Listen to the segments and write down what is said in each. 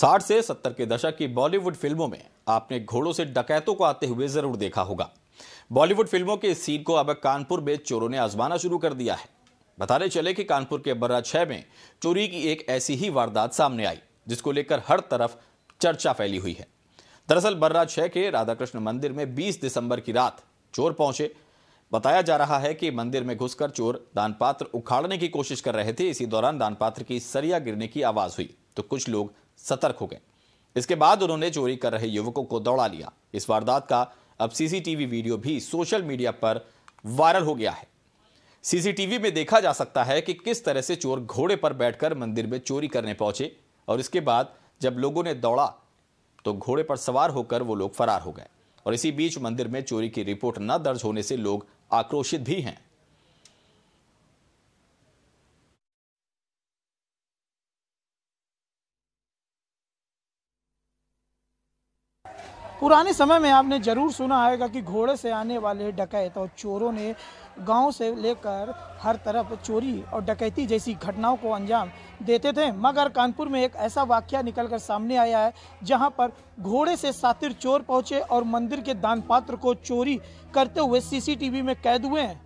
साठ से सत्तर के दशक की बॉलीवुड फिल्मों में आपने घोड़ों से डकैतों को आते हुए जरूर देखा होगा बॉलीवुड फिल्मों के इस सीन को अब कानपुर में चोरों ने आजमाना शुरू कर दिया है बताने चले कि कानपुर के बर्रा छह में चोरी की एक ऐसी ही वारदात सामने आई जिसको लेकर हर तरफ चर्चा फैली हुई है दरअसल बर्रा छह के राधाकृष्ण मंदिर में बीस दिसंबर की रात चोर पहुंचे बताया जा रहा है कि मंदिर में घुसकर चोर दानपात्र उखाड़ने की कोशिश कर रहे थे इसी दौरान दानपात्र की सरिया गिरने की आवाज हुई तो कुछ लोग सतर्क हो गए इसके बाद उन्होंने चोरी कर रहे युवकों को दौड़ा लिया इस वारदात का अब सीसीटीवी वीडियो भी सोशल मीडिया पर वायरल हो गया है सीसीटीवी में देखा जा सकता है कि किस तरह से चोर घोड़े पर बैठकर मंदिर में चोरी करने पहुंचे और इसके बाद जब लोगों ने दौड़ा तो घोड़े पर सवार होकर वो लोग फरार हो गए और इसी बीच मंदिर में चोरी की रिपोर्ट न दर्ज होने से लोग आक्रोशित भी हैं पुराने समय में आपने जरूर सुना होगा कि घोड़े से आने वाले डकैत और चोरों ने गांव से लेकर हर तरफ चोरी और डकैती जैसी घटनाओं को अंजाम देते थे मगर कानपुर में एक ऐसा वाक्य निकलकर सामने आया है जहां पर घोड़े से सातिर चोर पहुंचे और मंदिर के दान पात्र को चोरी करते हुए सीसीटीवी में कैद हुए हैं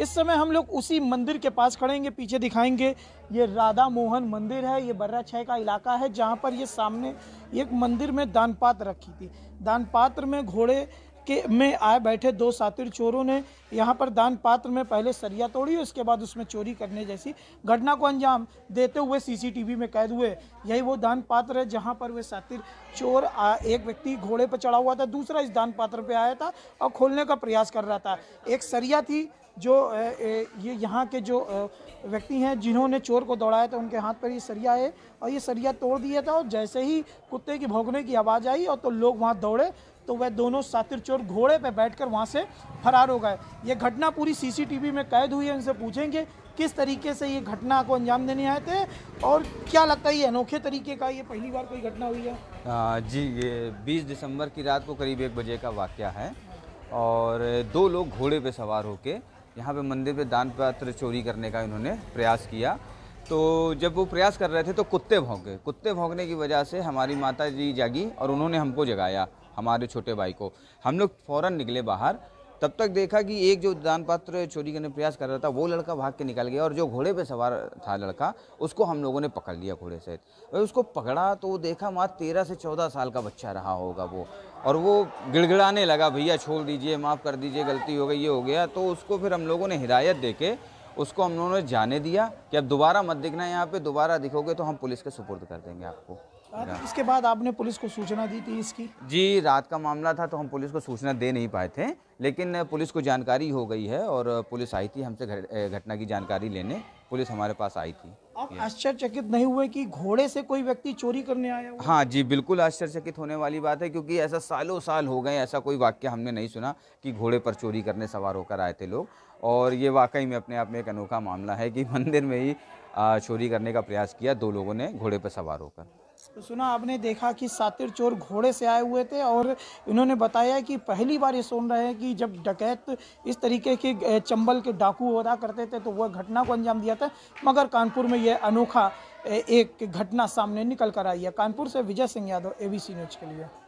इस समय हम लोग उसी मंदिर के पास खड़ेंगे पीछे दिखाएंगे ये राधा मोहन मंदिर है ये बर्रा छः का इलाका है जहाँ पर ये सामने एक मंदिर में दान पात्र रखी थी दान पात्र में घोड़े के में आए बैठे दो सातिर चोरों ने यहाँ पर दान पात्र में पहले सरिया तोड़ी उसके बाद उसमें चोरी करने जैसी घटना को अंजाम देते हुए सीसीटीवी में कैद हुए यही वो दान पात्र है जहाँ पर वे सातिर चोर आ, एक व्यक्ति घोड़े पर चढ़ा हुआ था दूसरा इस दान पात्र पर आया था और खोलने का प्रयास कर रहा था एक सरिया थी जो ये यहाँ के जो व्यक्ति हैं जिन्होंने चोर को दौड़ाया था उनके हाथ पर ये सरिया है और ये सरिया तोड़ दिया था और जैसे ही कुत्ते की भोगने की आवाज़ आई और तो लोग वहाँ दौड़े तो वह दोनों सातिर चोर घोड़े पर बैठ कर वहाँ से फरार हो गए ये घटना पूरी सी सी टी वी में कैद हुई है उनसे पूछेंगे किस तरीके से ये घटना को अंजाम देने आए थे और क्या लगता है ये अनोखे तरीके का ये पहली बार कोई घटना हुई है आ, जी ये बीस दिसंबर की रात को करीब एक बजे का वाक़ है और दो लोग घोड़े पे सवार होके यहाँ पे मंदिर पे दान पात्र चोरी करने का इन्होंने प्रयास किया तो जब वो प्रयास कर रहे थे तो कुत्ते भोंगे कुत्ते भोंगने की वजह से हमारी माता जी जागी और उन्होंने हमको जगाया हमारे छोटे भाई को हम लोग फ़ौरन निकले बाहर तब तक देखा कि एक जो दान पात्र चोरी करने प्रयास कर रहा था वो लड़का भाग के निकल गया और जो घोड़े पे सवार था लड़का उसको हम लोगों ने पकड़ लिया घोड़े से और उसको पकड़ा तो वो देखा माँ तेरह से चौदह साल का बच्चा रहा होगा वो और वो गिड़गिड़ाने लगा भैया छोड़ दीजिए माफ़ कर दीजिए गलती हो गई ये हो गया तो उसको फिर हम लोगों ने हिदायत दे के उसको हम लोगों ने जाने दिया कि अब दोबारा मत दिखना यहाँ पर दोबारा दिखोगे तो हम पुलिस के सुपुर्द कर देंगे आपको इसके बाद आपने पुलिस को सूचना दी थी इसकी जी रात का मामला था तो हम पुलिस को सूचना दे नहीं पाए थे लेकिन पुलिस को जानकारी हो गई है और पुलिस आई थी हमसे घटना की जानकारी लेने पुलिस हमारे पास आई थी आप आश्चर्यचकित नहीं हुए कि घोड़े से कोई व्यक्ति चोरी करने आया हुआ? हाँ जी बिल्कुल आश्चर्यचकित होने वाली बात है क्योंकि ऐसा सालों साल हो गए ऐसा कोई वाक्य हमने नहीं सुना कि घोड़े पर चोरी करने सवार होकर आए थे लोग और ये वाकई में अपने आप में एक अनोखा मामला है कि मंदिर में ही चोरी करने का प्रयास किया दो लोगों ने घोड़े पर सवार होकर तो सुना आपने देखा कि सातिर चोर घोड़े से आए हुए थे और इन्होंने बताया कि पहली बार ये सुन रहे हैं कि जब डकैत इस तरीके के चंबल के डाकू होदा करते थे तो वह घटना को अंजाम दिया था मगर कानपुर में यह अनोखा एक घटना सामने निकल कर आई है कानपुर से विजय सिंह यादव एबीसी न्यूज के लिए